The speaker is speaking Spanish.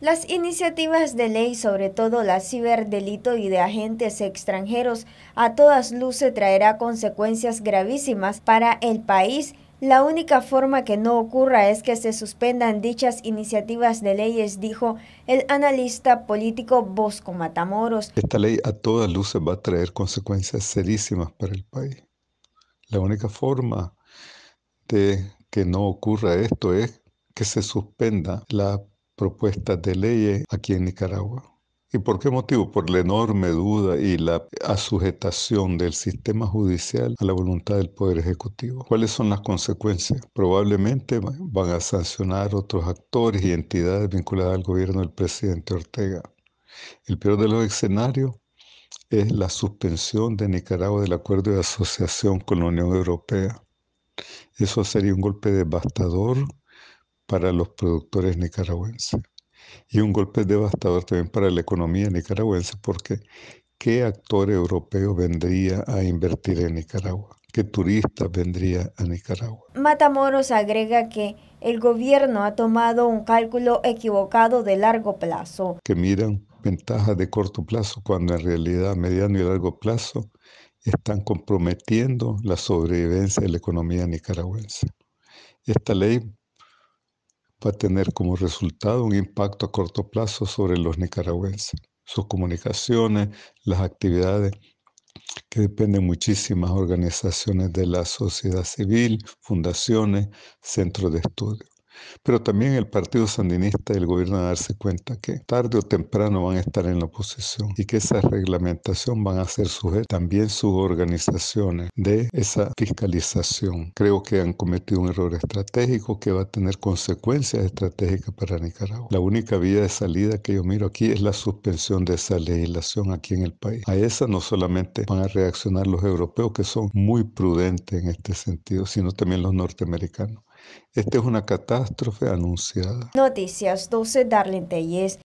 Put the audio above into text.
Las iniciativas de ley, sobre todo la ciberdelito y de agentes extranjeros, a todas luces traerá consecuencias gravísimas para el país. La única forma que no ocurra es que se suspendan dichas iniciativas de leyes, dijo el analista político Bosco Matamoros. Esta ley a todas luces va a traer consecuencias serísimas para el país. La única forma de que no ocurra esto es que se suspenda la propuestas de leyes aquí en Nicaragua. ¿Y por qué motivo? Por la enorme duda y la asujetación del sistema judicial a la voluntad del Poder Ejecutivo. ¿Cuáles son las consecuencias? Probablemente van a sancionar otros actores y entidades vinculadas al gobierno del presidente Ortega. El peor de los escenarios es la suspensión de Nicaragua del acuerdo de asociación con la Unión Europea. Eso sería un golpe devastador para los productores nicaragüenses y un golpe devastador también para la economía nicaragüense porque ¿qué actor europeo vendría a invertir en Nicaragua? ¿Qué turista vendría a Nicaragua? Matamoros agrega que el gobierno ha tomado un cálculo equivocado de largo plazo. Que miran ventajas de corto plazo cuando en realidad mediano y largo plazo están comprometiendo la sobrevivencia de la economía nicaragüense. Esta ley va a tener como resultado un impacto a corto plazo sobre los nicaragüenses, sus comunicaciones, las actividades que dependen muchísimas organizaciones de la sociedad civil, fundaciones, centros de estudio. Pero también el Partido Sandinista y el gobierno a darse cuenta que tarde o temprano van a estar en la oposición y que esa reglamentación van a ser sujeta también sus organizaciones de esa fiscalización. Creo que han cometido un error estratégico que va a tener consecuencias estratégicas para Nicaragua. La única vía de salida que yo miro aquí es la suspensión de esa legislación aquí en el país. A esa no solamente van a reaccionar los europeos que son muy prudentes en este sentido, sino también los norteamericanos. Esta es una catástrofe anunciada. Noticias 12 Darlene Telles